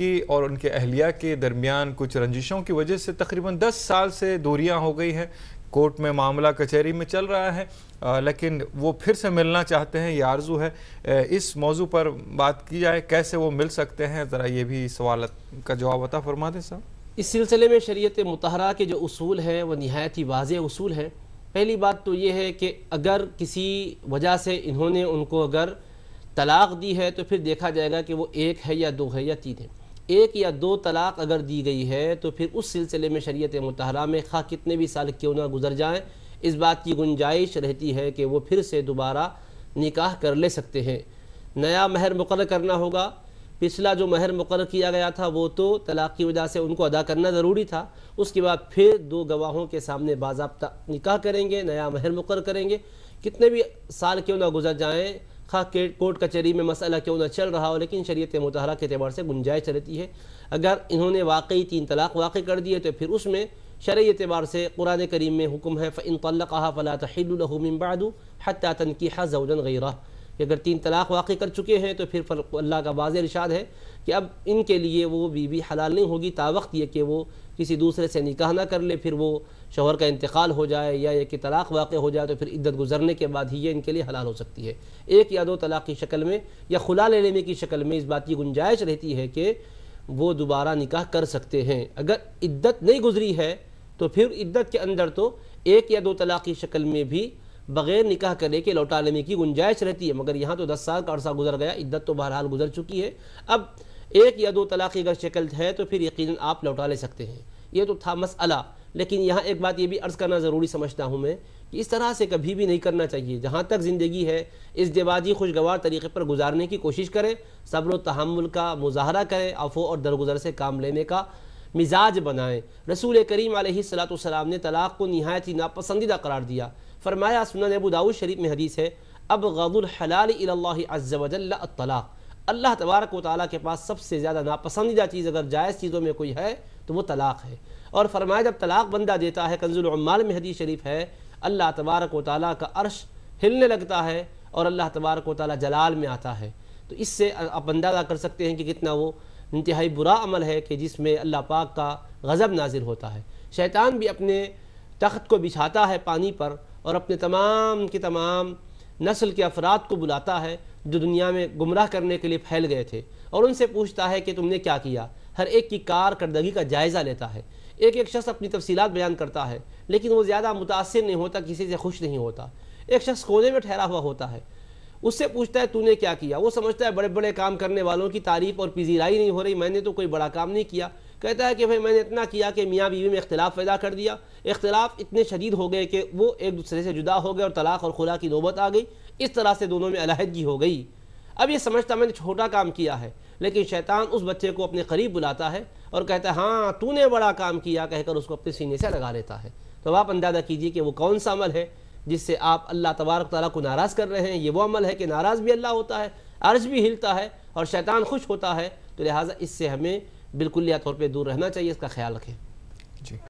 की और उनके अहलिया के दरमियान कुछ रंजिशों की वजह से तकरीबन दस साल से दूरियां हो गई हैं कोर्ट में मामला कचहरी में चल रहा है आ, लेकिन वो फिर से मिलना चाहते हैं ये आरजू है इस मौजू पर बात की जाए कैसे वो मिल सकते हैं ज़रा ये भी सवाल का जवाब अता फरमा दें साहब इस सिलसिले में शरीत मतहरा के जो असूल हैं वो नहायत ही वाज असूल हैं पहली बात तो ये है कि अगर किसी वजह से इन्होंने उनको अगर तलाक़ दी है तो फिर देखा जाएगा कि वो एक है या दो है या तीन है एक या दो तलाक़ अगर दी गई है तो फिर उस सिलसिले में शरीत मतहरा में खा कितने भी साल क्यों ना गुजर जाएँ इस बात की गुंजाइश रहती है कि वो फिर से दोबारा निकाह कर ले सकते हैं नया महर मुकर करना होगा पिछला जो महर मुकर किया गया था वो तो तलाक़ की वजह से उनको अदा करना ज़रूरी था उसके बाद फिर दो गवाहों के सामने बाबा निकाह करेंगे नया महर मुकर करेंगे कितने भी साल क्यों ना गुजर जाएँ खा के कोर्ट कचहरी में मसला क्यों ना चल रहा हो लेकिन शरीत मतहरा के अतबार से गुंजाइश रहती है अगर इन्होंने वाकई तीन तलाक वाक़ कर दिए तो फिर उसमें शर अतबार से कुरान करीम में हुक्म है फ़िन तल्ला फ़ला तहिलमिन बदू हती हज़न गैरा कि अगर तीन तलाक़ वाक़ कर चुके हैं तो फिर अल्लाह का वाज इरशाद है कि अब इनके लिए वो बीवी हलाल नहीं होगी ता वक्त ये कि वो किसी दूसरे से निकाह ना कर ले फिर वो शोहर का इंतकाल हो जाए या ये कि तलाक़ वाक़ हो जाए तो फिर इद्दत गुजरने के बाद ही ये इनके लिए हलाल हो सकती है एक या दो तलाक़ की शक्ल में या खुला ले लेने की शक्ल में इस बात की गुंजाइश रहती है कि वो दोबारा निकाह कर सकते हैं अगर इद्दत नहीं गुजरी है तो फिर इद्दत के अंदर तो एक या दो तलाक़ की शक्ल में भी बगैर निकाह करने के लौटा लेने की गुंजाइश रहती है मगर यहाँ तो दस साल का अरसा गुजर गया इद्दत तो बहरहाल गुजर चुकी है अब एक या दो तलाक़ अगर शक्ल है तो फिर यकीन आप लौटा ले सकते हैं ये तो था मसला लेकिन यहाँ एक बात ये भी अर्ज़ करना ज़रूरी समझता हूँ मैं कि इस तरह से कभी भी नहीं करना चाहिए जहाँ तक ज़िंदगी है इस दिवाजी खुशगवार तरीके पर गुजारने की कोशिश करें सब्र तहमुल का मुजाहरा करें अफो और दरगुजर से काम लेने का मिजाज बनाएं रसूल करीम सलाम ने तलाक़ को नहायत ही नापसंदीदा करार दिया फरमाया सुनन अबू शरीफ में हदीस है अब हलाल अल्लाक अल्लाह तबारक वाली के पास सबसे ज़्यादा नापसंदीदा चीज़ अगर जायज़ चीज़ों में कोई है तो वह तलाक़ है और फरमाया जब तलाक़ बंदा देता है कंजुलमाल में हदीस शरीफ है अल्लाह तबारक वाली का अर्श हिलने लगता है और अल्लाह तबारक वाली जलाल में आता है तो इससे आप अंदाज़ा कर सकते हैं कि कितना वो इंतहाई बुरा अमल है कि जिसमें अल्लाह पाक का गज़ब नाजिल होता है शैतान भी अपने तख्त को बिछाता है पानी पर और अपने तमाम के तमाम नस्ल के अफराद को बुलाता है जो दुनिया में गुमराह करने के लिए फैल गए थे और उनसे पूछता है कि तुमने क्या किया हर एक की कारकर्दगी का जायज़ा लेता है एक एक शख्स अपनी तफसीत बयान करता है लेकिन वो ज़्यादा मुतासर नहीं होता किसी से खुश नहीं होता एक शख्स कोने में ठहरा हुआ होता है उससे पूछता है तूने क्या किया वो समझता है बड़े बड़े काम करने वालों की तारीफ और पिजीराई नहीं हो रही मैंने तो कोई बड़ा काम नहीं किया कहता है कि भाई मैंने इतना किया कि मियाँ बीवी में इख्तलाफ पैदा कर दिया इख्तलाफ इतने शदीद हो गए कि वो एक दूसरे से जुदा हो गए और तलाक और खुला की नौबत आ गई इस तरह से दोनों में अलहदगी हो गई अब ये समझता मैंने छोटा काम किया है लेकिन शैतान उस बच्चे को अपने करीब बुलाता है और कहता है हाँ तूने बड़ा काम किया कहकर उसको अपने सीने से लगा लेता है तो आप अंदाज़ा कीजिए कि वो कौन सा अमल है जिससे आप अल्लाह तबारक ताली को नाराज़ कर रहे हैं ये वो अमल है कि नाराज़ भी अल्लाह होता है अर्ज भी हिलता है और शैतान खुश होता है तो लिहाजा इससे हमें बिल्कुल या तौर पर दूर रहना चाहिए इसका ख्याल रखें जी